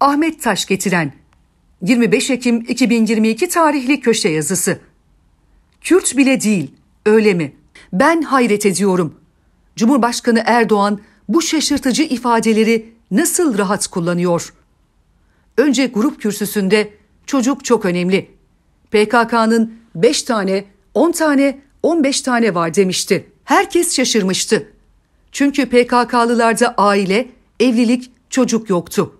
Ahmet Taş getiren 25 Ekim 2022 tarihli köşe yazısı. Kürt bile değil, öyle mi? Ben hayret ediyorum. Cumhurbaşkanı Erdoğan bu şaşırtıcı ifadeleri nasıl rahat kullanıyor? Önce grup kürsüsünde çocuk çok önemli. PKK'nın 5 tane, 10 tane, 15 tane var demişti. Herkes şaşırmıştı. Çünkü PKK'lılarda aile, evlilik, çocuk yoktu.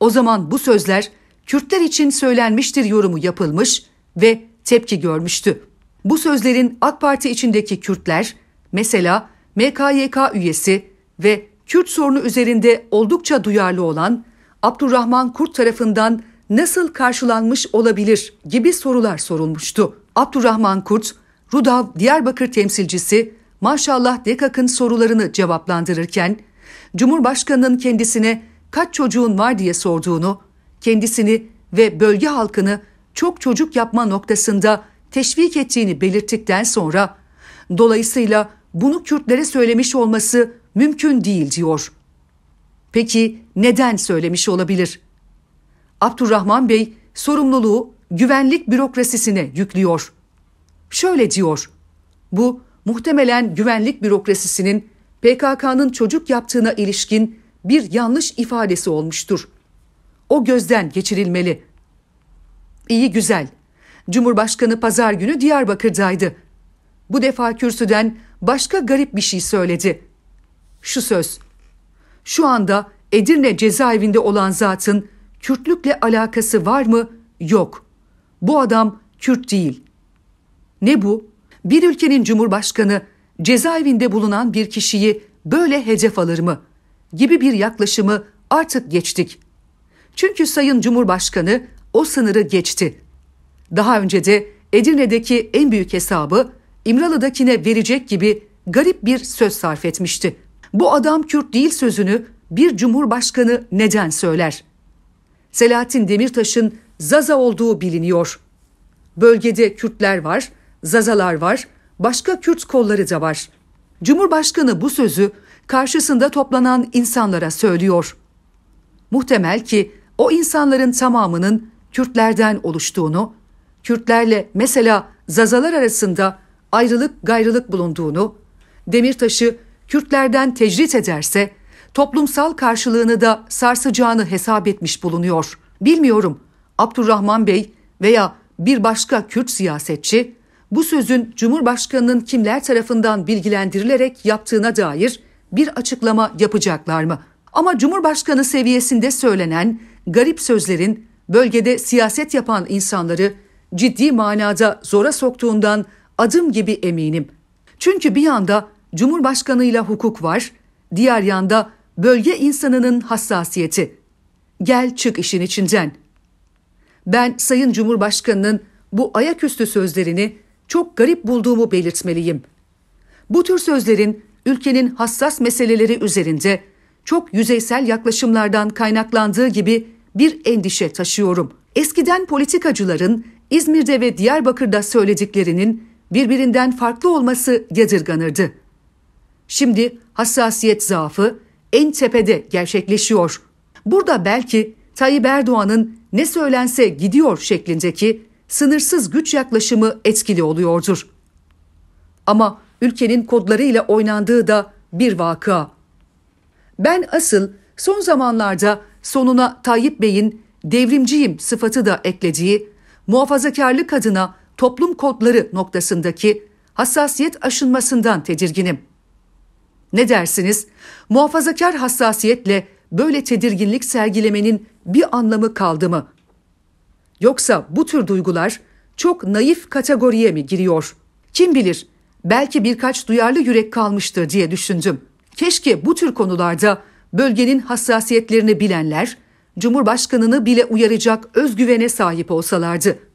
O zaman bu sözler Kürtler için söylenmiştir yorumu yapılmış ve tepki görmüştü. Bu sözlerin AK Parti içindeki Kürtler mesela MKYK üyesi ve Kürt sorunu üzerinde oldukça duyarlı olan Abdurrahman Kurt tarafından nasıl karşılanmış olabilir gibi sorular sorulmuştu. Abdurrahman Kurt, Rudav Diyarbakır temsilcisi maşallah Dekak'ın sorularını cevaplandırırken Cumhurbaşkanının kendisine kaç çocuğun var diye sorduğunu, kendisini ve bölge halkını çok çocuk yapma noktasında teşvik ettiğini belirttikten sonra dolayısıyla bunu Kürtlere söylemiş olması mümkün değil diyor. Peki neden söylemiş olabilir? Abdurrahman Bey sorumluluğu güvenlik bürokrasisine yüklüyor. Şöyle diyor. Bu muhtemelen güvenlik bürokrasisinin PKK'nın çocuk yaptığına ilişkin bir yanlış ifadesi olmuştur. O gözden geçirilmeli. İyi güzel. Cumhurbaşkanı pazar günü Diyarbakır'daydı. Bu defa kürsüden başka garip bir şey söyledi. Şu söz. Şu anda Edirne cezaevinde olan zatın Kürtlükle alakası var mı? Yok. Bu adam Kürt değil. Ne bu? Bir ülkenin cumhurbaşkanı cezaevinde bulunan bir kişiyi böyle hedef alır mı?'' gibi bir yaklaşımı artık geçtik. Çünkü Sayın Cumhurbaşkanı o sınırı geçti. Daha önce de Edirne'deki en büyük hesabı İmralı'dakine verecek gibi garip bir söz sarf etmişti. Bu adam Kürt değil sözünü bir cumhurbaşkanı neden söyler? Selahattin Demirtaş'ın Zaza olduğu biliniyor. Bölgede Kürtler var, Zazalar var, başka Kürt kolları da var. Cumhurbaşkanı bu sözü karşısında toplanan insanlara söylüyor. Muhtemel ki o insanların tamamının Kürtlerden oluştuğunu, Kürtlerle mesela Zazalar arasında ayrılık gayrılık bulunduğunu, Demirtaş'ı Kürtlerden tecrit ederse toplumsal karşılığını da sarsacağını hesap etmiş bulunuyor. Bilmiyorum Abdurrahman Bey veya bir başka Kürt siyasetçi bu sözün Cumhurbaşkanının kimler tarafından bilgilendirilerek yaptığına dair bir açıklama yapacaklar mı? Ama Cumhurbaşkanı seviyesinde söylenen garip sözlerin bölgede siyaset yapan insanları ciddi manada zora soktuğundan adım gibi eminim. Çünkü bir yanda Cumhurbaşkanıyla hukuk var, diğer yanda bölge insanının hassasiyeti. Gel çık işin içinden. Ben Sayın Cumhurbaşkanının bu ayaküstü sözlerini çok garip bulduğumu belirtmeliyim. Bu tür sözlerin ülkenin hassas meseleleri üzerinde çok yüzeysel yaklaşımlardan kaynaklandığı gibi bir endişe taşıyorum. Eskiden politikacıların İzmir'de ve Diyarbakır'da söylediklerinin birbirinden farklı olması yadırganırdı. Şimdi hassasiyet zaafı en tepede gerçekleşiyor. Burada belki Tayyip Erdoğan'ın ne söylense gidiyor şeklindeki sınırsız güç yaklaşımı etkili oluyordur. Ama ülkenin kodları ile oynandığı da bir vakıa. Ben asıl son zamanlarda sonuna Tayyip Bey'in devrimciyim sıfatı da eklediği muhafazakarlık adına toplum kodları noktasındaki hassasiyet aşınmasından tedirginim. Ne dersiniz? Muhafazakar hassasiyetle böyle tedirginlik sergilemenin bir anlamı kaldı mı? Yoksa bu tür duygular çok naif kategoriye mi giriyor? Kim bilir? belki birkaç duyarlı yürek kalmıştır diye düşündüm. Keşke bu tür konularda bölgenin hassasiyetlerini bilenler Cumhurbaşkanını bile uyaracak özgüvene sahip olsalardı